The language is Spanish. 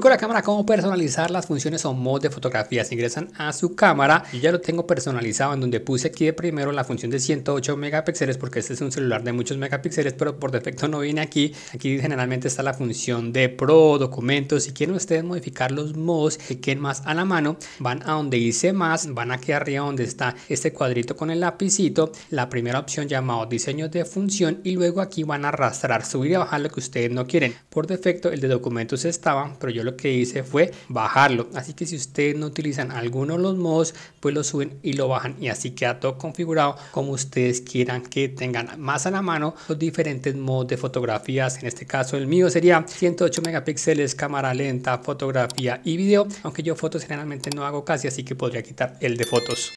con la cámara, cómo personalizar las funciones o mods de fotografías. Ingresan a su cámara y ya lo tengo personalizado en donde puse aquí de primero la función de 108 megapíxeles porque este es un celular de muchos megapíxeles, pero por defecto no viene aquí. Aquí generalmente está la función de pro, documentos. Si quieren ustedes modificar los modos, que queden más a la mano, van a donde dice más, van aquí arriba donde está este cuadrito con el lapicito, la primera opción llamado diseño de función y luego aquí van a arrastrar, subir y bajar lo que ustedes no quieren. Por defecto el de documentos estaba, pero yo lo que hice fue bajarlo. Así que si ustedes no utilizan alguno de los modos, pues lo suben y lo bajan y así queda todo configurado como ustedes quieran que tengan más a la mano los diferentes modos de fotografías. En este caso el mío sería 108 megapíxeles, cámara lenta, fotografía y vídeo aunque yo fotos generalmente no hago casi, así que podría quitar el de fotos.